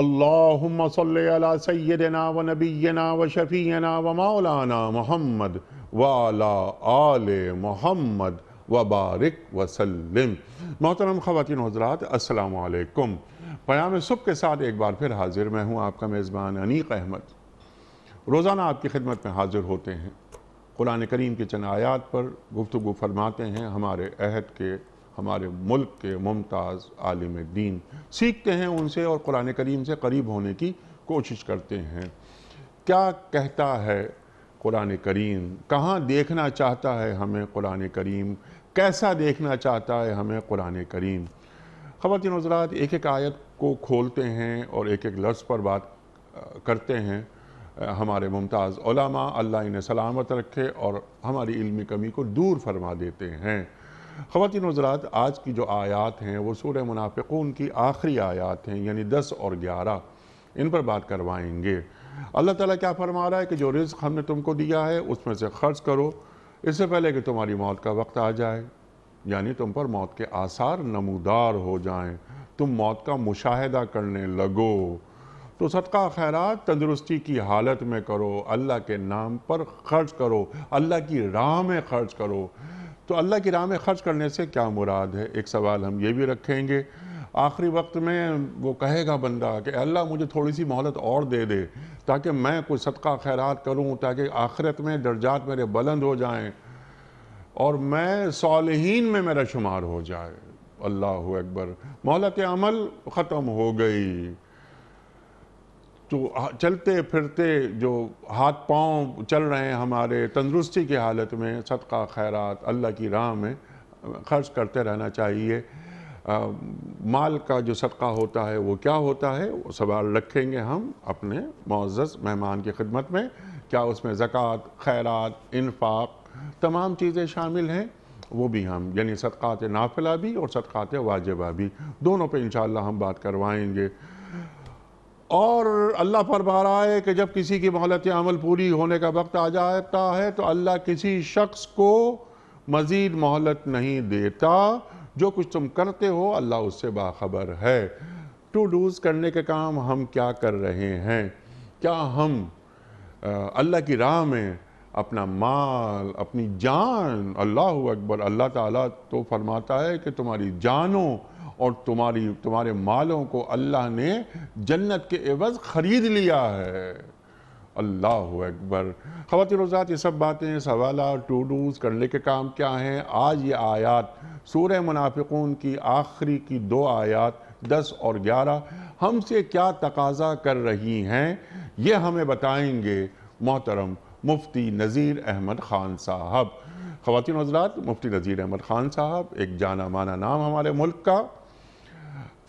अल्लाहुम्मा सल्ली अला सय्यदना व नबीना व शफ़ीना व मौलाना मोहम्मद वाला आल मोहम्मद व बारिक वसलम मोहतरम ख़वान हजरात असलकुम पयाम सुबह के साथ एक बार फिर हाजिर मैं हूँ आपका मेज़बान अनीक अहमद रोज़ाना आपकी खिदमत में हाजिर होते हैं कुरान करीम के चंद आयात पर गुफ्तु फरमाते हैं हमारे अहद के हमारे मुल्क के मुमताज़ आलिम दीन सीखते हैं उनसे और कुरान करीम से करीब होने की कोशिश करते हैं क्या कहता है कुरान करीम कहाँ देखना चाहता है हमें कुरान करीम कैसा देखना चाहता है हमें कुरान करीम ख़वान हजरात एक एक आयत को खोलते हैं और एक एक लफ्ज़ पर बात करते हैं हमारे मुमताज़ अल्लाह इन्हें सलामत रखे और हमारी इल्मी कमी को दूर फरमा देते हैं ख़वान हजरात आज की जो आयात हैं वो सूर मुनाफिकून की आखिरी आयात हैं यानी दस और ग्यारह इन पर बात करवाएंगे अल्लाह ताला क्या फरमा रहा है कि जो रिज्क हमने तुमको दिया है उसमें से ख़र्च करो इससे पहले कि तुम्हारी मौत का वक्त आ जाए यानी तुम पर मौत के आसार नमूदार हो जाएं तुम मौत का मुशाहिदा करने लगो तो सदका खैरात तंदरुस्ती की हालत में करो अल्लाह के नाम पर ख़र्च करो अल्लाह की राह में ख़र्च करो तो अल्लाह की राह में ख़र्च करने से क्या मुराद है एक सवाल हम ये भी रखेंगे आखिरी वक्त में वो कहेगा बंदा कि अल्लाह मुझे थोड़ी सी मोहलत और दे दे ताकि मैं कोई सदका खैरात करूँ ताकि आखिरत में दर्जात मेरे बुलंद हो जाएँ और मैं सालहीन में मेरा शुमार हो जाए अल्लाह अकबर मोहलत अमल ख़त्म हो गई तो चलते फिरते जो हाथ पाँव चल रहे हैं हमारे तंदरुस्ती की हालत में सदका खैरात अल्लाह की राह में खर्च करते रहना चाहिए आ, माल का जो सदका होता है वो क्या होता है वो सवाल रखेंगे हम अपने मुआज़ मेहमान की खिदमत में क्या उसमें ज़क़़त खैरात इन्फाक तमाम चीज़ें शामिल हैं वो भी हम यानी सदक़ात नाफिला भी और सदक़ात वाजबा भी दोनों पर इन हम बात करवाएँगे और अल्लाह पर रहा है कि जब किसी की मोहलत अमल पूरी होने का वक्त आ जाता है तो अल्लाह किसी शख्स को मज़ीद मोहलत नहीं देता जो कुछ तुम करते हो अल्लाह उससे बाखबर है टू डूज़ करने के काम हम क्या कर रहे हैं क्या हम अल्लाह की राह में अपना माल अपनी जान अल्लाह अकबर अल्लाह ताला तो फरमाता है कि तुम्हारी जानों और तुम्हारी तुम्हारे मालों को अल्लाह ने जन्नत के एवज़ ख़रीद लिया है अल्लाह अकबर ख़वात रोज़ात ये सब बातें सवाल टू डूज करने के काम क्या हैं आज ये आयात सूर्य मुनाफिकून की आखिरी की दो आयात दस और ग्यारह हमसे क्या तकाजा कर रही हैं ये हमें बताएंगे मोहतरम मुफ्ती नज़ीर अहमद ख़ान साहब ख़वान हजरात मुफ्ती नज़ीर अहमद ख़ान साहब एक जाना माना नाम हमारे मुल्क का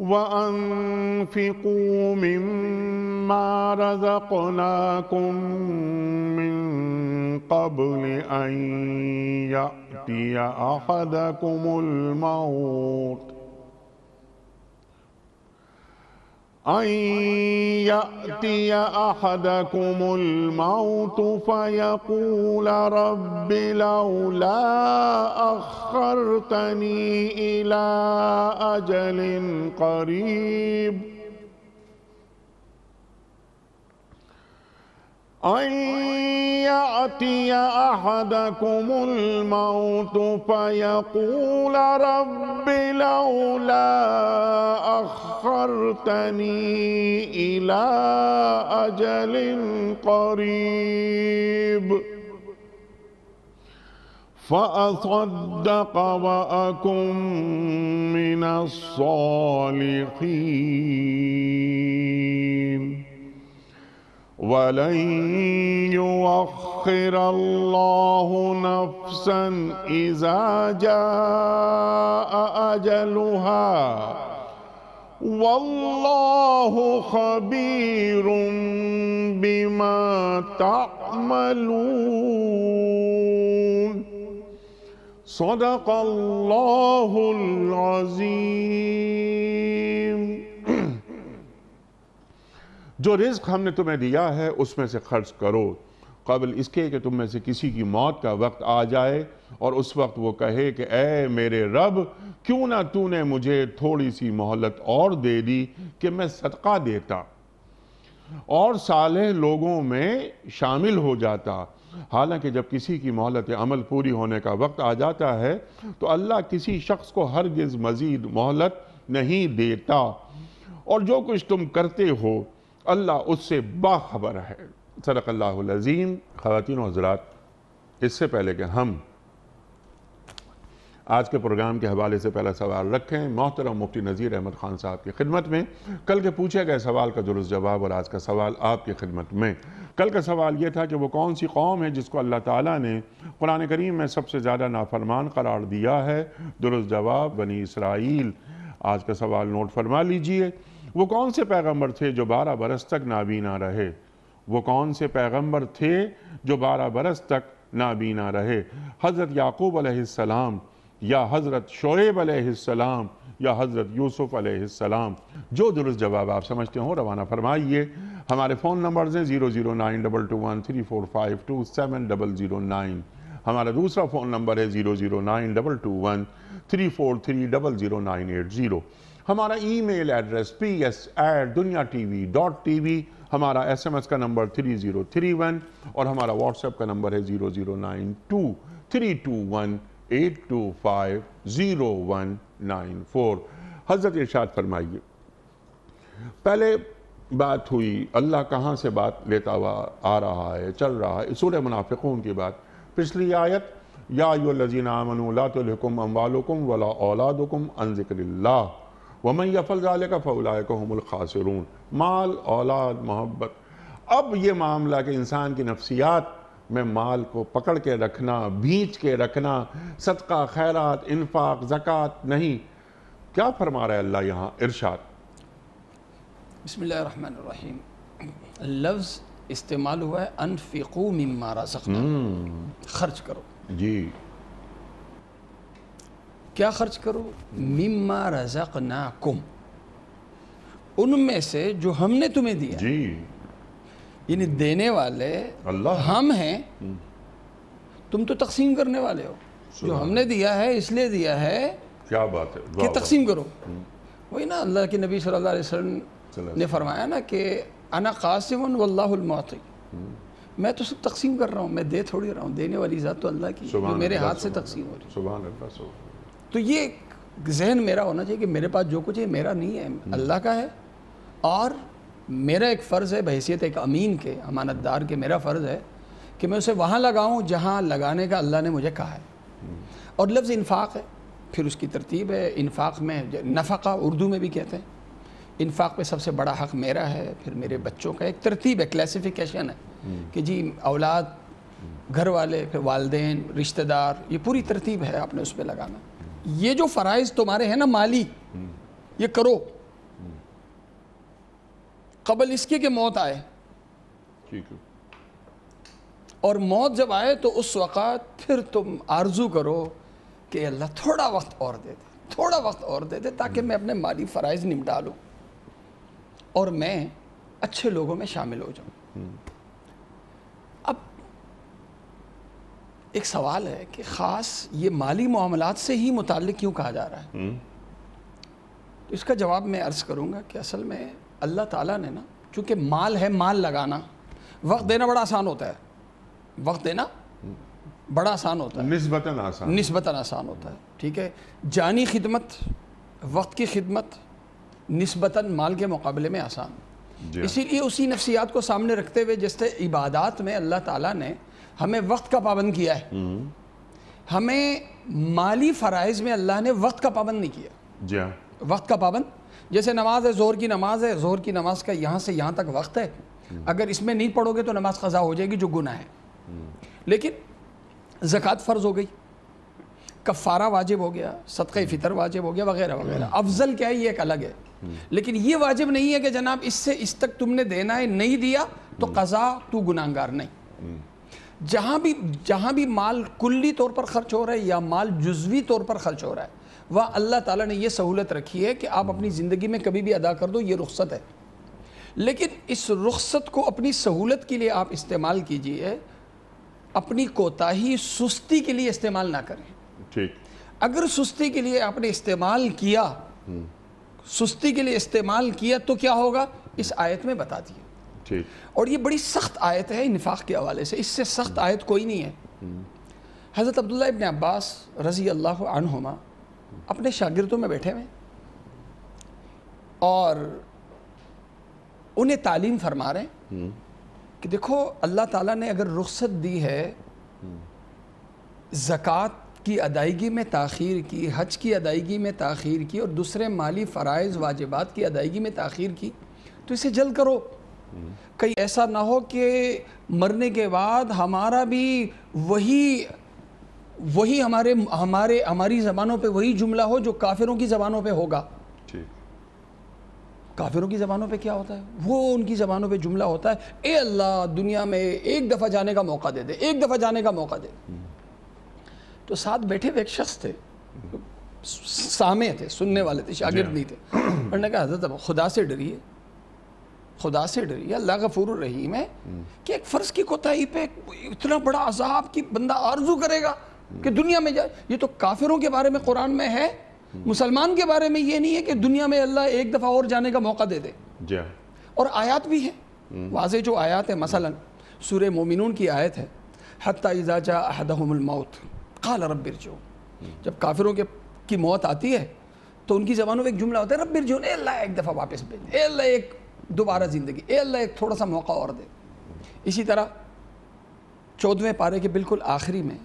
وأنفقوا مما رزقناكم من قبل أن يأتي أحدكم الموت أن يأتي أحدكم الموت فيقول رب لولا أخرتني إلى أجل قريب ۖ أن يأتي أحدكم الموت فيقول رب لولا أخرتني إلى أجل قريب فأصدق وأكن من الصالحين ولن يؤخر الله نفسا اذا جاء اجلها والله خبير بما تعملون صدق الله العظيم जो रिस्क हमने तुम्हें दिया है उसमें से खर्च करो कबल इसके कि तुम में से किसी की मौत का वक्त आ जाए और उस वक्त वो कहे कि ऐ मेरे रब क्यों ना तूने मुझे थोड़ी सी मोहलत और दे दी कि मैं सदका देता और साले लोगों में शामिल हो जाता हालांकि जब किसी की मोहलत अमल पूरी होने का वक्त आ जाता है तो अल्लाह किसी शख्स को हर गिज मज़ीद मोहलत नहीं देता और जो कुछ तुम करते हो अल्लाह उससे बाखबर है सदकल्लाज़ीम ख़वान हजरात इससे पहले कि हम आज के प्रोग्राम के हवाले से पहला सवाल रखें मोहतरम मुफ्ती नज़ीर अहमद ख़ान साहब की खिदमत में कल के पूछे गए सवाल का दुरुस्त जवाब और आज का सवाल आपकी खिदमत में कल का सवाल यह था कि वो कौन सी कौम है जिसको अल्लाह ताला ने कुरान करीम में सबसे ज़्यादा नाफरमान करार दिया है दुरुस्त जवाब बनी इसराइल आज का सवाल नोट फरमा लीजिए वो कौन से पैगंबर थे जो बारह बरस तक नाबीना रहे वो कौन से पैगंबर थे जो बारह बरस तक नाबीना रहे हज़रत याकूब अलैहिस्सलाम या हज़रत शोएब अलैहिस्सलाम या हज़रत यूसुफ़ अलैहिस्सलाम जो दुरुस्त जवाब आप समझते हो रवाना फरमाइए हमारे फ़ोन नंबर्स हैं zero zero nine double two one three four five two seven double zero nine हमारा दूसरा फ़ोन नंबर है zero zero nine double two one three four three double zero nine eight zero हमारा email address P S at Dunya T V dot T V हमारा S M S का नंबर three zero three one और हमारा WhatsApp का नंबर है zero zero nine two three two one eight two five zero one nine four हज़रत इर्शाद फरमाइए पहले बात हुई अल्लाह कहाँ से बात लेता हुआ आ रहा है चल रहा है सूर्य मुनाफिकों की बात पिछली आयत या यो लजीना मनलातम अम्बालकुम वला औलादकुम अन ज़िक्र वमन यफल जाले का फ़ौलाए को हमल खासरून माल औलाद मोहब्बत अब ये मामला कि इंसान की नफसियात में माल को पकड़ के रखना भींच के रखना सदका खैरात इन्फाक ज़क़़त नहीं क्या फरमा रहा है अल्लाह यहाँ इर्शाद बसमीम लफ्ज़ इस्तेमाल हुआ है अनफिकू मम्मा रज़क़ खर्च करो जी क्या खर्च करो मिम्मा रजक ना कुम उनमें से जो हमने तुम्हें दिया जी यानी देने वाले अल्लाह हम हैं हम्म। तुम तो तकसीम करने वाले हो जो हमने दिया है इसलिए दिया है क्या बात है कि तकसीम करो हम्म। वही ना अल्लाह के नबी सल्लल्लाहु अलैहि वसल्लम ने फरमाया ना कि अना कासिम वल्लाहमत हम्म। मैं तो सब तकसीम कर रहा हूँ मैं दे थोड़ी रहा हूँ देने वाली ज़ात तो अल्लाह की जो मेरे हाथ से तकसीम हो रही है तो ये जहन मेरा होना चाहिए कि मेरे पास जो कुछ है मेरा नहीं है हम्म। अल्लाह का है और मेरा एक फ़र्ज़ है बहसीत एक अमीन के अमानतदार के मेरा फ़र्ज़ है कि मैं उसे वहाँ लगाऊँ जहाँ लगाने का अल्लाह ने मुझे कहा है हम्म। और लफ्ज़ इन्फाक है फिर उसकी तरतीब है इन्फाक में नफ़ा उर्दू में भी कहते हैं इन्फाक पे सबसे बड़ा हक़ मेरा है फिर मेरे बच्चों का एक तरतीब है क्लासिफिकेशन है हम्म। कि जी औलाद घर वाले फिर वालदेन रिश्तेदार ये पूरी तरतीब है आपने उस पर लगाना ये जो फ़राइज़ तुम्हारे हैं ना माली ये करो कबल इसके के मौत आए ठीक है और मौत जब आए तो उस वक़्त फिर तुम आरजू करो कि अल्लाह थोड़ा वक्त और दे दे थोड़ा वक्त और दे दे ताकि हम्म। मैं अपने माली फ़राइज़ निपटा लूँ और मैं अच्छे लोगों में शामिल हो जाऊँ हम्म। एक सवाल है कि ख़ास ये माली मामला से ही मुतल क्यों कहा जा रहा है हम्म। तो इसका जवाब मैं अर्ज़ करूँगा कि असल में अल्लाह ताला ने ना चूँकि माल है माल लगाना वक्त देना बड़ा आसान होता है वक्त देना बड़ा आसान होता है नस्बता आसान नस्बता आसान होता है ठीक है जानी खिदमत वक्त की खिदमत नस्बता माल के मुकाबले में आसान हाँ। इसीलिए उसी नफसियात को सामने रखते हुए जैसे इबादत में अल्लाह ताला ने हमें वक्त का पाबंद किया है हम्म। हमें माली फ़राइज में अल्लाह ने वक्त का पाबंद नहीं किया जी हाँ। वक्त का पाबंद जैसे नमाज है जोर की नमाज है जोर की नमाज का यहाँ से यहाँ तक वक्त है हम्म। अगर इसमें नहीं पढ़ोगे तो नमाज ख़ज़ा हो जाएगी जो गुना है हम्म। लेकिन ज़क़़त फ़र्ज़ हो गई कफ़ारा वाजिब हो गया सदक़ फ़ितर वाजिब हो गया वगैरह वगैरह अफजल क्या है ये एक अलग है लेकिन ये वाजिब नहीं है कि जनाब इससे इस तक तुमने देना है नहीं दिया तो कज़ा तू गुनागार नहीं जहाँ भी जहाँ भी माल कुल्ली तौर पर खर्च हो रहा है या माल जुजवी तौर पर खर्च हो रहा है वह अल्लाह ताला ने यह सहूलत रखी है कि आप अपनी ज़िंदगी में कभी भी अदा कर दो ये रुख्सत है लेकिन इस रुख्सत को अपनी सहूलत के लिए आप इस्तेमाल कीजिए अपनी कोताही सुस्ती के लिए इस्तेमाल ना करें ठीक अगर सुस्ती के लिए आपने इस्तेमाल किया हम्म। सुस्ती के लिए इस्तेमाल किया तो क्या होगा इस आयत में बता दिए और ये बड़ी सख्त आयत है इनफाक़ के हवाले से इससे सख्त आयत कोई नहीं है हज़रत अब्दुल्ला इबन अब्बास रज़ी अल्लाह अनहुमा अपने शागिर्दों में बैठे हुए और उन्हें तालीम फरमा रहे हैं हम्म। कि देखो अल्लाह ताला ने अगर रुख्सत दी है ज़क़़त की अदायगी में तखीर की हज की अदायगी में तखीर की और दूसरे माली फ़रज़ वाजिबात की अदायगी में तखीर की तो इसे जल्द करो कहीं ऐसा ना हो कि मरने के बाद हमारा भी वही वही हमारे हमारे हमारी जबानों पे वही जुमला हो जो काफिरों की जबानों पे होगा काफिरों की ज़बानों पे क्या होता है वो उनकी ज़बानों पे जुमला होता है ए अल्लाह दुनिया में एक दफ़ा जाने का मौका दे दे एक दफ़ा जाने का मौका दे तो साथ बैठे हुए शख्स थे सामे थे सुनने वाले थे हाँ। शागिर्द नहीं थे उन्होंने कहा हजरत खुदा से डरिए खुदा से डरी अल्लाह गफूर रहीम है हम्म। कि एक फ़र्ज की कोताही पे इतना बड़ा अजाब की बंदा आरजू करेगा कि हम्म। दुनिया में जाए ये तो काफिरों के बारे में कुरान में है हम्म। मुसलमान के बारे में ये नहीं है कि दुनिया में अल्लाह एक दफ़ा और जाने का मौका दे दे हाँ। और आयात भी है वाज जो आयात है मसला सूर मोमिन की आयत है हती इजाजा काल रबिर जो जब काफिरों के की मौत आती है तो उनकी जबानों में एक जुमला होता है रबिर जो अल्लाह एक दफ़ा वापस भेज अल्लाह एक दोबारा ज़िंदगी ए अल्लाह एक थोड़ा सा मौका और दे इसी तरह चौदहवें पारे के बिल्कुल आखिरी में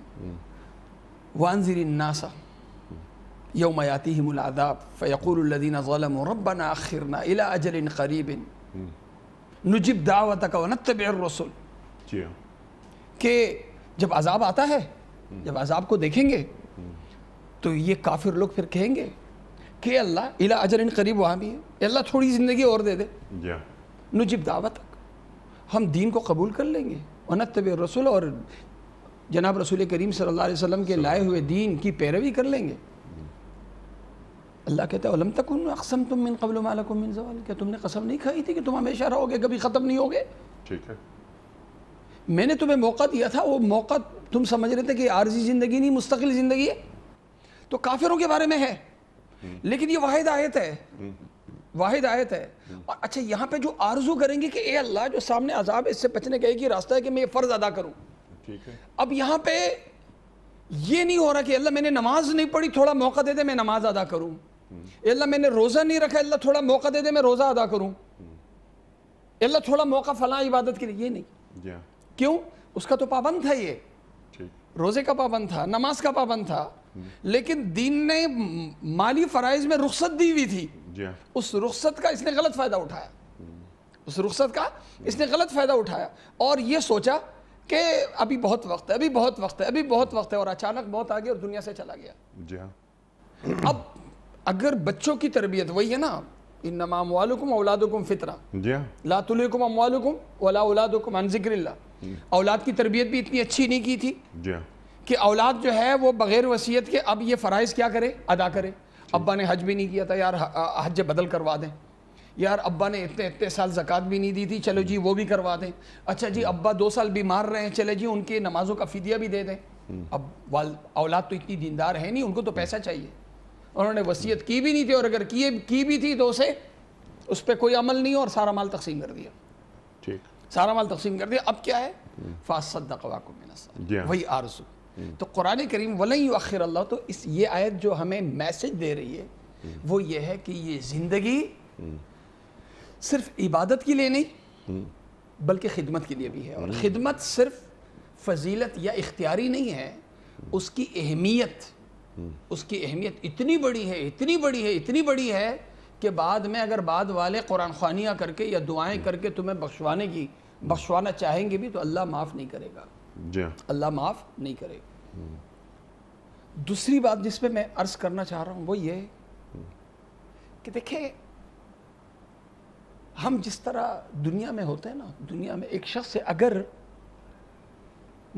वानजरी नासा याति यौमयाती हिमुलादाब फ़ैक़ुल्लिन ज़लम रबना आखिरना इला अजल करीब नजब दावत का रसुल हाँ। के जब अजाब आता है जब अजाब को देखेंगे तो ये काफिर लोग फिर कहेंगे कि अल्लाह इला अजर इन करीब वहाँ भी है अल्लाह थोड़ी ज़िंदगी और दे दे नुजिब दावा तक हम दीन को कबूल कर लेंगे वरना तब रसूल और जनाब रसूल करीम सल्लल्लाहु अलैहि वसल्लम के लाए हुए दीन की पैरवी कर लेंगे अल्लाह कहते हैं तक अकसम तुम मिन कबल मालक मिन जवाल क्या तुमने कसम नहीं खाई थी कि तुम हमेशा रहोगे कभी ख़त्म नहीं होगे ठीक है मैंने तुम्हें मौका दिया था वो मौका तुम समझ रहे थे कि आर्जी ज़िंदगी नहीं मुस्तकिल ज़िंदगी है तो काफिरों के बारे में है हम्म। लेकिन ये वाहिद आयत है हम्म। वाहिद आयत है हम्म। और अच्छा यहाँ पे जो आरजू करेंगे कि ए अल्लाह जो सामने अजाब इससे बचने का एक ही रास्ता है कि मैं ये फ़र्ज़ अदा करूँ ठीक है अब यहाँ पे ये नहीं हो रहा कि अल्लाह मैंने नमाज नहीं पढ़ी थोड़ा मौका दे दे मैं नमाज अदा करूँ अल्लाह मैंने रोज़ा नहीं रखा अल्लाह थोड़ा मौका दे दे मैं रोज़ा अदा करूँ अल्लाह थोड़ा मौका फला इबादत के लिए ये नहीं क्यों उसका तो पाबंद था ये रोज़े का पाबंद था नमाज का पाबंद था लेकिन दीन ने माली फराइज में रुख्सत दी हुई थी हाँ। उस रुख्सत का इसने गलत फ़ायदा उठाया उस रुख्सत का इसने गलत फ़ायदा उठाया और ये सोचा कि अभी बहुत वक्त है अभी बहुत वक्त है अभी बहुत वक्त है और अचानक बहुत आ गया और दुनिया से चला गया जी हाँ अब अगर बच्चों की तरबियत वही है ना इन नमाम औलादुकुम फितरा जी हाँ लातुलकुम अमवालकुम वला औलादुकुम अनजिक्रिल्ला हम्म। औलाद की तरबियत भी इतनी अच्छी नहीं की थी जी हाँ कि औलाद जो है वो बग़ैर वसीयत के अब ये फ़रज़ क्या करे अदा करे अब्बा ने हज भी नहीं किया था यार हज बदल करवा दें यार अब्बा ने इतने इतने साल ज़क़़त भी नहीं दी थी चलो जी वो भी करवा दें अच्छा जी अब्बा दो साल बीमार रहे हैं चले जी उनके नमाज़ों का फ़िदिया भी दे दें हम्म। अब वाल औलाद तो इतनी दीनदार है नहीं उनको तो पैसा चाहिए उन्होंने वसीयत की भी नहीं थी और अगर किए की भी थी तो उसे उस पर कोई अमल नहीं और सारा माल तकसीम कर दिया ठीक सारा माल तकसीम कर दिया अब क्या है हम्म। फासद हाँ। वही आरसू तो कुरान करीम वलई आखिर अल्लाह तो इस ये आयत जो हमें मैसेज दे रही है वो ये है कि ये ज़िंदगी सिर्फ इबादत के लिए नहीं बल्कि खिदमत के लिए भी है और खिदमत सिर्फ फजीलत या इख्तियारी नहीं है उसकी अहमियत उसकी अहमियत इतनी बड़ी है इतनी बड़ी है इतनी बड़ी है कि बाद में अगर बाद वाले कुरान खानियाँ करके या दुआएं करके तुम्हें बख्शवाने की बख्शवाना चाहेंगे भी तो अल्लाह माफ़ नहीं करेगा जी हाँ। अल्लाह माफ़ नहीं करेगा दूसरी बात जिसपे मैं अर्ज करना चाह रहा हूं वो ये कि देखे हम जिस तरह दुनिया में होते हैं ना दुनिया में एक शख्स से अगर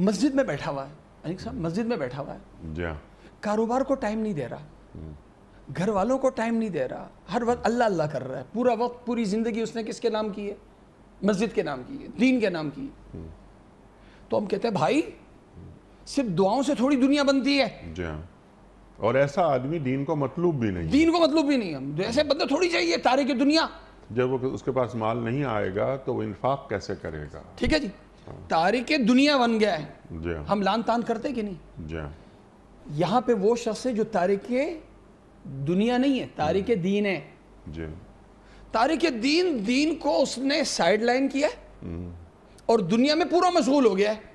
मस्जिद में बैठा हुआ है अनिक साहब मस्जिद में बैठा हुआ है हाँ। कारोबार को टाइम नहीं दे रहा घर वालों को टाइम नहीं दे रहा हर वक्त अल्लाह अल्लाह कर रहा है पूरा वक्त पूरी ज़िंदगी उसने किसके नाम की है मस्जिद के नाम की है दीन के नाम की है तो हम कहते हैं भाई सिर्फ दुआओं से थोड़ी दुनिया बनती है जी हाँ। और ऐसा आदमी दीन को मतलूब भी नहीं दीन को मतलूब भी नहीं है तो ऐसे बंदा मतलब थोड़ी चाहिए तारे की दुनिया जब वो उसके पास माल नहीं आएगा तो वो इन्फाक कैसे करेगा ठीक है जी हाँ। तारीख दुनिया बन गया है हाँ। हम लान तान करते कि नहीं जी यहाँ पे वो शख्स है जो तारीख दुनिया नहीं है तारीख दीन है जी दीन दीन को उसने साइड लाइन किया हम्म। और दुनिया में पूरा मशगूल हो गया है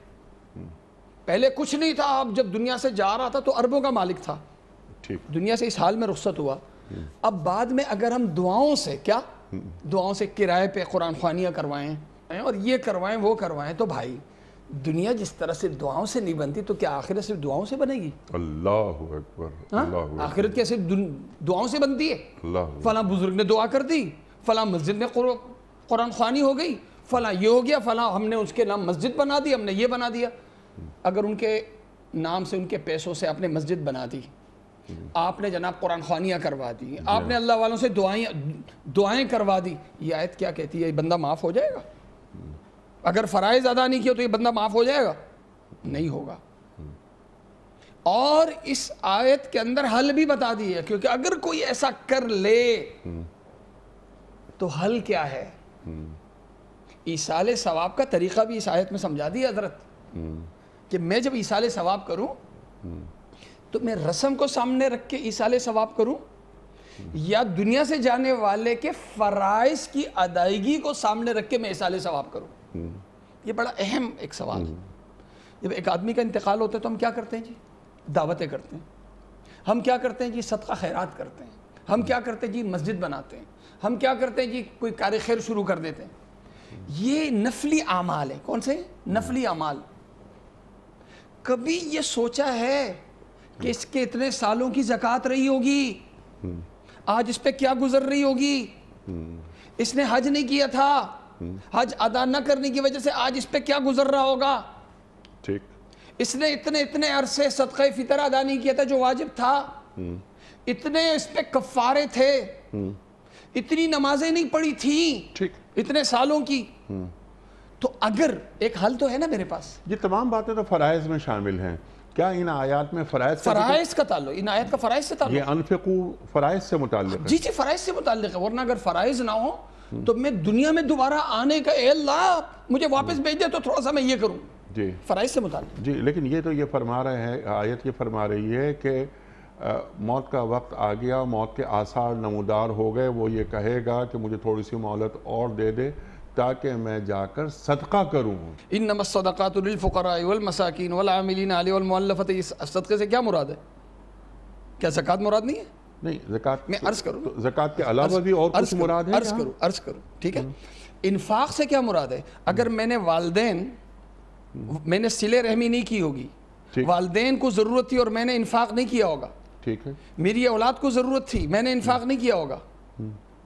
पहले कुछ नहीं था अब जब दुनिया से जा रहा था तो अरबों का मालिक था ठीक दुनिया से इस हाल में रुख्सत हुआ हम्म। अब बाद में अगर हम दुआओं से क्या हम्म। दुआओं से किराए पे कुरान खानियाँ करवाएं और ये करवाएं वो करवाएं तो भाई दुनिया जिस तरह से दुआओं से नहीं बनती तो क्या आखिरत सिर्फ दुआओं से बनेगी अल्लाह हाँ? आखिरत क्या सिर्फ दुआओं से बनती है फला बुजुर्ग ने दुआ कर दी फला मस्जिद में कुरान खानी हो गई फला ये हो गया फला हमने उसके नाम मस्जिद बना दी हमने ये बना दिया अगर उनके नाम से उनके पैसों से आपने मस्जिद बना दी आपने जनाब कुरान खानियाँ करवा दी आपने अल्लाह वालों से दुआएं दुआएं करवा दी ये आयत क्या कहती है ये बंदा माफ़ हो जाएगा अगर फराइज अदा नहीं किया तो ये बंदा माफ़ हो जाएगा नहीं होगा और इस आयत के अंदर हल भी बता दी है क्योंकि अगर कोई ऐसा कर ले तो हल क्या है हम्म। ईसाल सवाब का तरीका भी इस आयत में समझा दिया हजरत हम्म। कि मैं जब ईसाले सवाब करूं तो मैं रस्म को सामने रख के ईसाले सवाब करूं या दुनिया से जाने वाले के फ़राइज की अदायगी को सामने रख के मैं ईसाले सवाब करूं ये बड़ा अहम एक सवाल है जब एक आदमी का इंतकाल होता है तो हम क्या करते हैं जी दावतें करते हैं हम क्या करते हैं जी सदका खैरात करते हैं हम क्या करते हैं जी मस्जिद बनाते हैं हम क्या करते हैं जी कोई कार खैर शुरू कर देते हैं ये नफली अमाल है कौन से नफली अमाल कभी ये सोचा है कि इसके इतने सालों की जकत रही होगी आज इस पर क्या गुजर रही होगी इसने हज नहीं किया था हज अदा न करने की वजह से आज इस पर क्या गुजर रहा होगा ठीक इसने इतने इतने अरसे सदक़ फितर अदा नहीं किया था जो वाजिब था इतने इस पर कफ़ारे थे इतनी नमाजें नहीं पड़ी थी ठीक इतने सालों की तो अगर एक हल तो है ना मेरे पास ये तमाम बातें तो फ़राइज़ में शामिल हैं क्या इन आयात में फ़राइज फ़राइज का ताल्लुक इन आयात का फ़राइज से ताल्लुक ये अनफिकू फ़राइज से मुतल जी जी फ़राइज से मुतल है वरना अगर फ़राइज ना हो तो मैं दुनिया में दोबारा आने का अल्लाह मुझे वापस भेज दे तो थोड़ा सा मैं ये करूँ जी फ़राइज से मुतल जी लेकिन ये तो ये फरमा रहे हैं आयत ये फरमा रही है कि मौत का वक्त आ गया मौत के आसार नमोदार हो गए वो ये कहेगा कि मुझे थोड़ी सी मोहलत और दे दे ताकि मैं जाकर सदका करूँ इन नमसदातफ़रामसाकिन वामिलीन सदक़े से क्या मुराद है क्या जक़ात मुराद नहीं है नहीं जक़ात मैं अर्ज़ करूँ तो जक़ात के अलावा भी और अर्ज मुराद अर्ज़ करूँ अर्ज़ करूँ ठीक है हम्म। इन्फाक से क्या मुराद है अगर हम्म। मैंने वाले हम्म। मैंने सिले रहमी नहीं की होगी वाले को ज़रूरत थी और मैंने इन्फाक नहीं किया होगा ठीक है मेरी औलाद को ज़रूरत थी मैंने इन्फाक नहीं किया होगा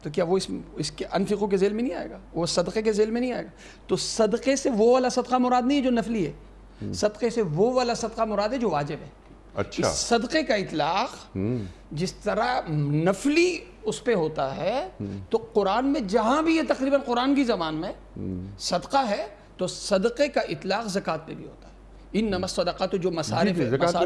तो क्या वो इस इसके अनफिकों के जेल में नहीं आएगा वो सदक़े के जेल में नहीं आएगा तो सदक़े से वो वाला सदका मुराद नहीं है जो नफली है हम्म। सदक़े से वो वाला सदका मुराद है जो वाजिब है अच्छा इस सदक़े का इतलाक़ हम्म। जिस तरह नफली उस पर होता है हम्म। तो कुरान में जहाँ भी ये तकरीबन कुरान की ज़बान में सदका है तो सदक़े का इतलाक़ जक़ात पे भी होता है इन नमस सदका तो जो मसारे